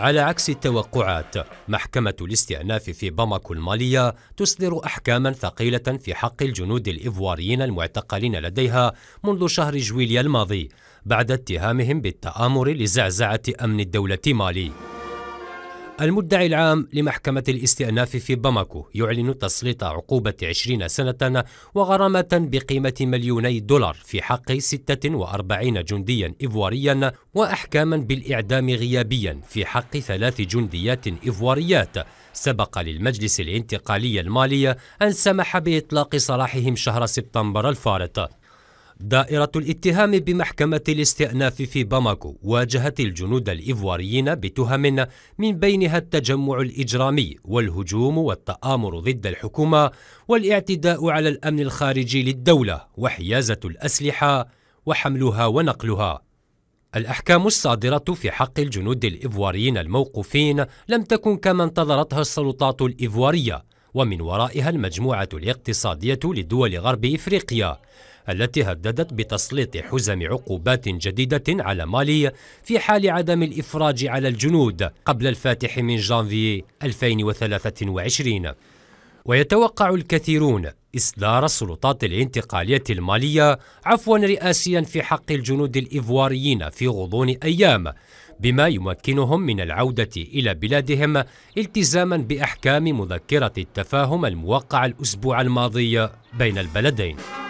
على عكس التوقعات محكمة الاستئناف في باماكو المالية تصدر أحكاما ثقيلة في حق الجنود الإيفواريين المعتقلين لديها منذ شهر جويليا الماضي بعد اتهامهم بالتآمر لزعزعة أمن الدولة مالي المدعي العام لمحكمة الاستئناف في باماكو يعلن تسليط عقوبة 20 سنة وغرامة بقيمة مليوني دولار في حق 46 جنديا إفواريا وأحكاما بالإعدام غيابيا في حق ثلاث جنديات إفواريات سبق للمجلس الانتقالي المالي أن سمح بإطلاق سراحهم شهر سبتمبر الفارط دائرة الاتهام بمحكمة الاستئناف في باماكو واجهت الجنود الإيفواريين بتهم من بينها التجمع الإجرامي والهجوم والتآمر ضد الحكومة والاعتداء على الأمن الخارجي للدولة وحيازة الأسلحة وحملها ونقلها الأحكام الصادرة في حق الجنود الإيفواريين الموقوفين لم تكن كما انتظرتها السلطات الإيفوارية ومن ورائها المجموعة الاقتصادية لدول غرب إفريقيا التي هددت بتسليط حزم عقوبات جديدة على مالي في حال عدم الإفراج على الجنود قبل الفاتح من جانفي 2023 ويتوقع الكثيرون إصدار السلطات الانتقالية المالية عفوا رئاسيا في حق الجنود الإيفواريين في غضون أيام بما يمكنهم من العودة إلى بلادهم التزاما بأحكام مذكرة التفاهم الموقعة الأسبوع الماضي بين البلدين